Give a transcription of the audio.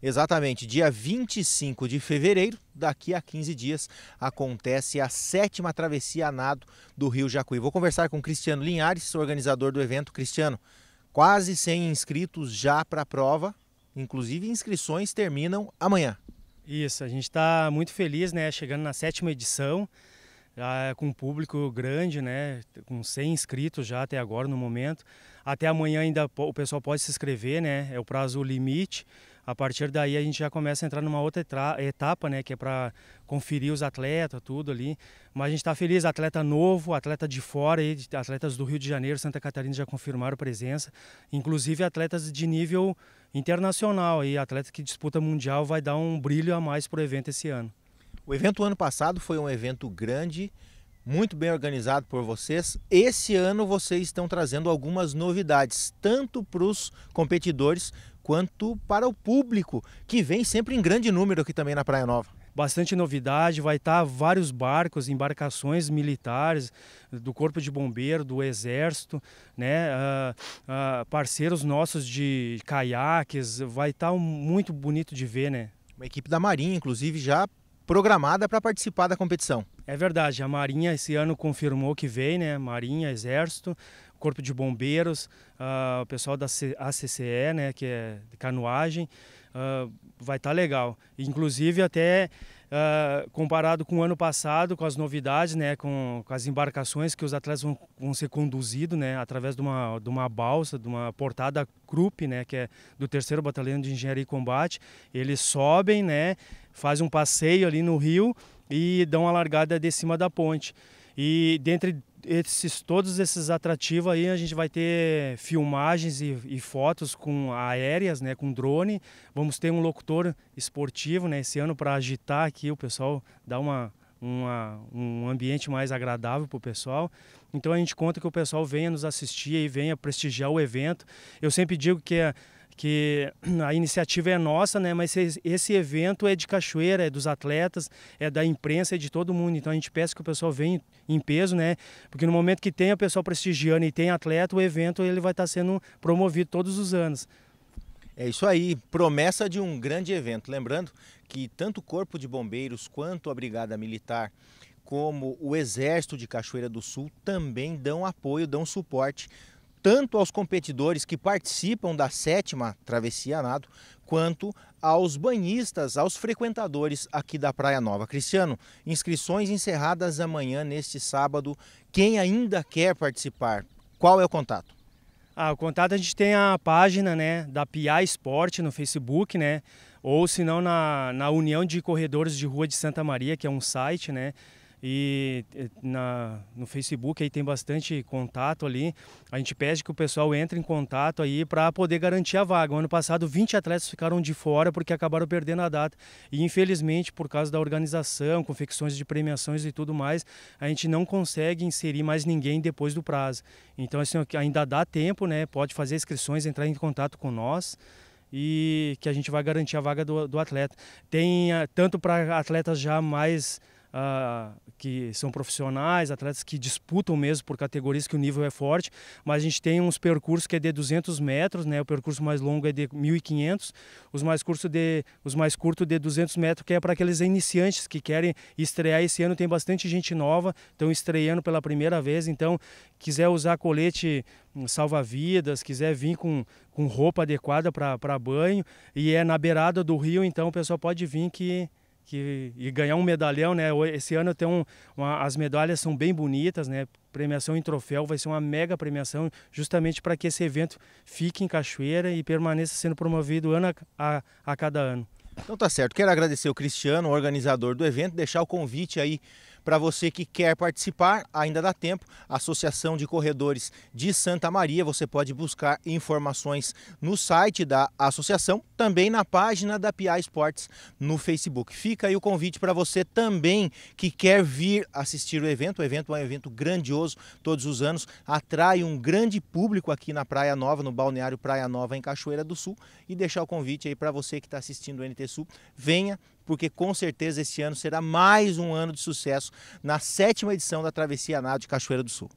Exatamente, dia 25 de fevereiro, daqui a 15 dias, acontece a sétima travessia a nado do Rio Jacuí. Vou conversar com Cristiano Linhares, organizador do evento. Cristiano, quase 100 inscritos já para a prova, inclusive inscrições terminam amanhã. Isso, a gente está muito feliz, né, chegando na sétima edição, já com um público grande, né, com 100 inscritos já até agora no momento. Até amanhã ainda o pessoal pode se inscrever, né? É o prazo limite. A partir daí a gente já começa a entrar numa outra etapa, né? Que é para conferir os atletas, tudo ali. Mas a gente está feliz, atleta novo, atleta de fora, atletas do Rio de Janeiro, Santa Catarina já confirmaram presença. Inclusive atletas de nível internacional, e atleta que disputa mundial vai dar um brilho a mais para o evento esse ano. O evento ano passado foi um evento grande, muito bem organizado por vocês. Esse ano vocês estão trazendo algumas novidades, tanto para os competidores quanto para o público, que vem sempre em grande número aqui também na Praia Nova bastante novidade, vai estar tá vários barcos, embarcações militares do Corpo de Bombeiro, do Exército, né, uh, uh, parceiros nossos de caiaques, vai estar tá muito bonito de ver, né? Uma equipe da Marinha, inclusive, já programada para participar da competição. É verdade, a Marinha esse ano confirmou que vem, né? Marinha, Exército, Corpo de Bombeiros, uh, o pessoal da ACCE, né, que é canoagem uh, vai estar tá legal. Inclusive até uh, comparado com o ano passado, com as novidades, né, com, com as embarcações que os atletas vão, vão ser conduzidos né, através de uma, de uma balsa, de uma portada Krupp, né, que é do terceiro Batalhão de Engenharia e Combate. Eles sobem, né, fazem um passeio ali no rio e dão a largada de cima da ponte. E dentre esses, todos esses atrativos aí a gente vai ter filmagens e, e, fotos com aéreas, né, com drone. Vamos ter um locutor esportivo né, esse ano para agitar aqui o pessoal, dar uma, uma, um ambiente mais agradável para o pessoal. Então a gente conta que o pessoal venha nos assistir e venha prestigiar o evento. Eu sempre digo que é que a iniciativa é nossa, né? Mas esse evento é de cachoeira, é dos atletas, é da imprensa, é de todo mundo. Então a gente peça que o pessoal venha em peso, né? Porque no momento que tem o pessoal prestigiando e tem atleta, o evento ele vai estar sendo promovido todos os anos. É isso aí, promessa de um grande evento. Lembrando que tanto o Corpo de Bombeiros quanto a Brigada Militar, como o Exército de Cachoeira do Sul também dão apoio, dão suporte tanto aos competidores que participam da sétima travessia nado, quanto aos banhistas, aos frequentadores aqui da Praia Nova. Cristiano, inscrições encerradas amanhã, neste sábado. Quem ainda quer participar, qual é o contato? Ah, o contato a gente tem a página né, da Pia Esporte no Facebook, né? Ou se não na, na União de Corredores de Rua de Santa Maria, que é um site, né? e eh, na, no Facebook aí tem bastante contato ali. A gente pede que o pessoal entre em contato aí para poder garantir a vaga. O ano passado 20 atletas ficaram de fora porque acabaram perdendo a data e infelizmente por causa da organização, confecções de premiações e tudo mais, a gente não consegue inserir mais ninguém depois do prazo. Então assim, ainda dá tempo, né? Pode fazer inscrições, entrar em contato com nós e que a gente vai garantir a vaga do, do atleta. Tem eh, tanto para atletas já mais ah, que são profissionais, atletas que disputam mesmo por categorias que o nível é forte, mas a gente tem uns percursos que é de 200 metros, né? O percurso mais longo é de 1.500, os mais curtos de os mais curto de 200 metros que é para aqueles iniciantes que querem estrear esse ano tem bastante gente nova, estão estreando pela primeira vez, então quiser usar colete hum, salva-vidas, quiser vir com, com roupa adequada para banho e é na beirada do rio, então o pessoal pode vir que que, e ganhar um medalhão, né? Esse ano eu tenho um, uma, as medalhas são bem bonitas, né? Premiação em troféu vai ser uma mega premiação, justamente para que esse evento fique em Cachoeira e permaneça sendo promovido ano a, a, a cada ano. Então tá certo. Quero agradecer o Cristiano, organizador do evento, deixar o convite aí para você que quer participar, ainda dá tempo. Associação de Corredores de Santa Maria, você pode buscar informações no site da associação, também na página da Pia Esportes no Facebook. Fica aí o convite para você também que quer vir assistir o evento. O evento é um evento grandioso todos os anos, atrai um grande público aqui na Praia Nova, no balneário Praia Nova em Cachoeira do Sul e deixar o convite aí para você que está assistindo o NT Sul, venha porque com certeza esse ano será mais um ano de sucesso na sétima edição da Travessia Nado de Cachoeira do Sul.